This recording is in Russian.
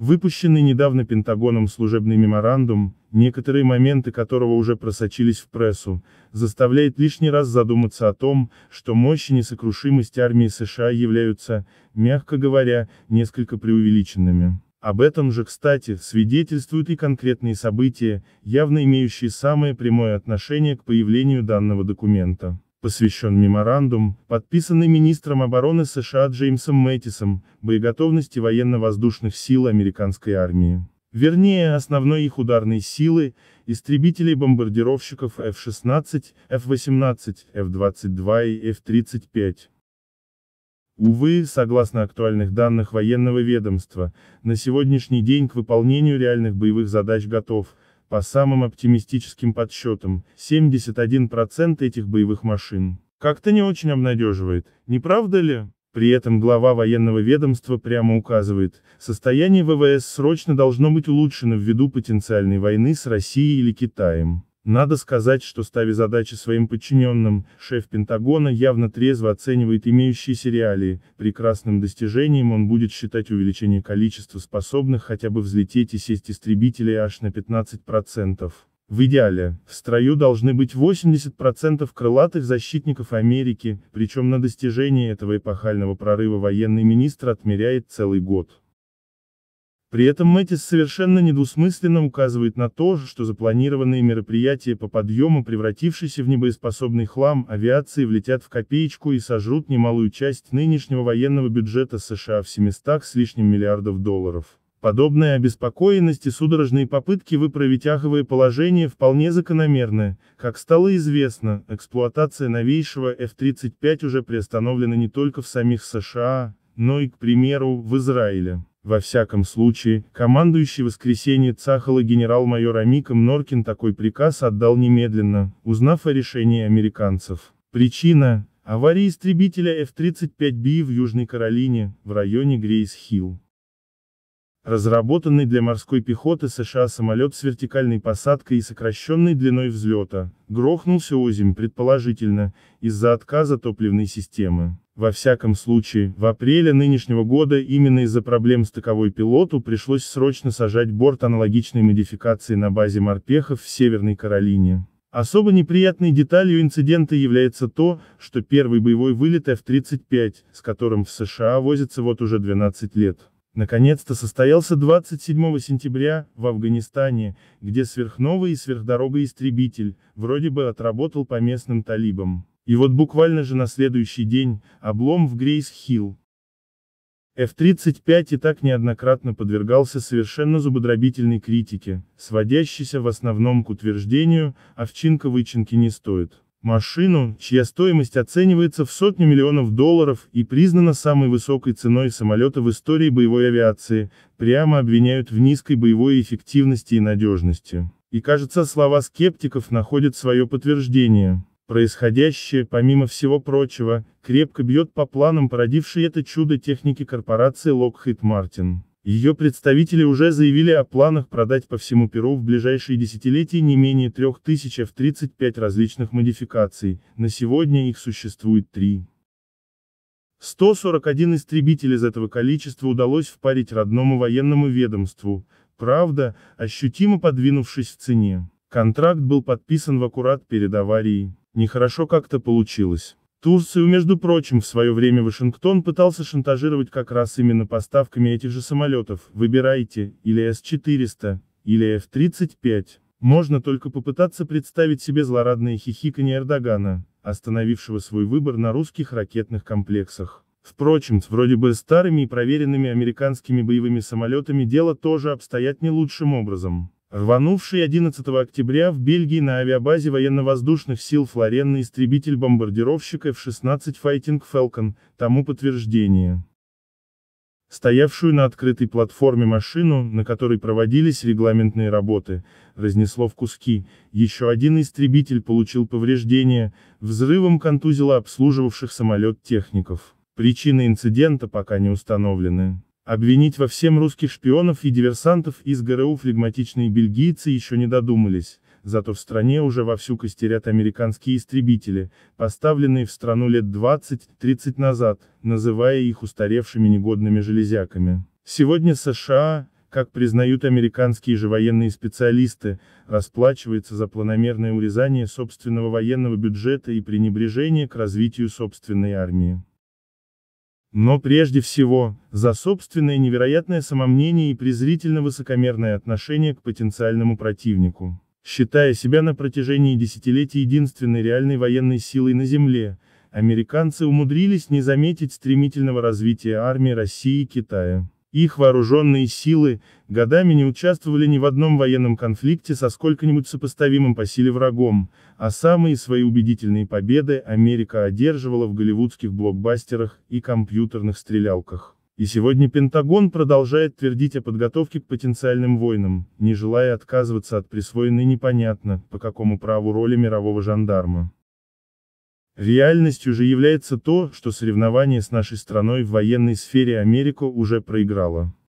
Выпущенный недавно Пентагоном служебный меморандум, некоторые моменты которого уже просочились в прессу, заставляет лишний раз задуматься о том, что мощь и несокрушимость армии США являются, мягко говоря, несколько преувеличенными. Об этом же, кстати, свидетельствуют и конкретные события, явно имеющие самое прямое отношение к появлению данного документа посвящен меморандум, подписанный министром обороны США Джеймсом Мэттисом, боеготовности военно-воздушных сил американской армии. Вернее, основной их ударной силы, истребителей-бомбардировщиков F-16, F-18, F-22 и F-35. Увы, согласно актуальных данных военного ведомства, на сегодняшний день к выполнению реальных боевых задач готов – по самым оптимистическим подсчетам, 71% этих боевых машин. Как-то не очень обнадеживает, не правда ли? При этом глава военного ведомства прямо указывает, состояние ВВС срочно должно быть улучшено ввиду потенциальной войны с Россией или Китаем. Надо сказать, что ставя задачи своим подчиненным, шеф Пентагона явно трезво оценивает имеющиеся реалии, прекрасным достижением он будет считать увеличение количества способных хотя бы взлететь и сесть истребителей аж на 15%. В идеале, в строю должны быть 80% крылатых защитников Америки, причем на достижение этого эпохального прорыва военный министр отмеряет целый год. При этом Мэтис совершенно недвусмысленно указывает на то, что запланированные мероприятия по подъему превратившейся в небоеспособный хлам авиации влетят в копеечку и сожрут немалую часть нынешнего военного бюджета США в 700 с лишним миллиардов долларов. Подобная обеспокоенность и судорожные попытки выправить аховое положение вполне закономерны. Как стало известно, эксплуатация новейшего F-35 уже приостановлена не только в самих США, но и, к примеру, в Израиле. Во всяком случае, командующий воскресенье Цахала генерал-майор Амиком Норкин такой приказ отдал немедленно, узнав о решении американцев. Причина – авария истребителя F-35B в Южной Каролине, в районе Грейс-Хилл. Разработанный для морской пехоты США самолет с вертикальной посадкой и сокращенной длиной взлета, грохнулся озимь предположительно, из-за отказа топливной системы. Во всяком случае, в апреле нынешнего года именно из-за проблем с таковой пилоту пришлось срочно сажать борт аналогичной модификации на базе морпехов в Северной Каролине. Особо неприятной деталью инцидента является то, что первый боевой вылет F-35, с которым в США возится вот уже 12 лет, Наконец-то состоялся 27 сентября, в Афганистане, где сверхновый и сверхдорогой истребитель, вроде бы отработал по местным талибам. И вот буквально же на следующий день, облом в Грейс-Хилл. F-35 и так неоднократно подвергался совершенно зубодробительной критике, сводящейся в основном к утверждению, овчинка вычинки не стоит. Машину, чья стоимость оценивается в сотни миллионов долларов и признана самой высокой ценой самолета в истории боевой авиации, прямо обвиняют в низкой боевой эффективности и надежности. И кажется, слова скептиков находят свое подтверждение. Происходящее, помимо всего прочего, крепко бьет по планам породившей это чудо техники корпорации Lockheed Martin. Ее представители уже заявили о планах продать по всему Перу в ближайшие десятилетия не менее 3035 различных модификаций, на сегодня их существует три. 141 истребитель из этого количества удалось впарить родному военному ведомству, правда, ощутимо подвинувшись в цене. Контракт был подписан в аккурат перед аварией. Нехорошо как-то получилось. Турцию, между прочим, в свое время Вашингтон пытался шантажировать как раз именно поставками этих же самолетов, выбирайте, или С-400, или F-35. Можно только попытаться представить себе злорадные хихиканье Эрдогана, остановившего свой выбор на русских ракетных комплексах. Впрочем, с вроде бы старыми и проверенными американскими боевыми самолетами дело тоже обстоят не лучшим образом. Рванувший 11 октября в Бельгии на авиабазе военно-воздушных сил Флоренный истребитель-бомбардировщик F-16 Fighting Falcon, тому подтверждение. Стоявшую на открытой платформе машину, на которой проводились регламентные работы, разнесло в куски, еще один истребитель получил повреждения, взрывом контузило обслуживавших самолет техников. Причины инцидента пока не установлены. Обвинить во всем русских шпионов и диверсантов из ГРУ флегматичные бельгийцы еще не додумались, зато в стране уже вовсю костерят американские истребители, поставленные в страну лет 20-30 назад, называя их устаревшими негодными железяками. Сегодня США, как признают американские же военные специалисты, расплачивается за планомерное урезание собственного военного бюджета и пренебрежение к развитию собственной армии. Но прежде всего, за собственное невероятное самомнение и презрительно-высокомерное отношение к потенциальному противнику. Считая себя на протяжении десятилетий единственной реальной военной силой на Земле, американцы умудрились не заметить стремительного развития армии России и Китая. Их вооруженные силы, годами не участвовали ни в одном военном конфликте со сколько-нибудь сопоставимым по силе врагом, а самые свои убедительные победы Америка одерживала в голливудских блокбастерах и компьютерных стрелялках. И сегодня Пентагон продолжает твердить о подготовке к потенциальным войнам, не желая отказываться от присвоенной непонятно, по какому праву роли мирового жандарма. Реальностью же является то, что соревнование с нашей страной в военной сфере Америка уже проиграла.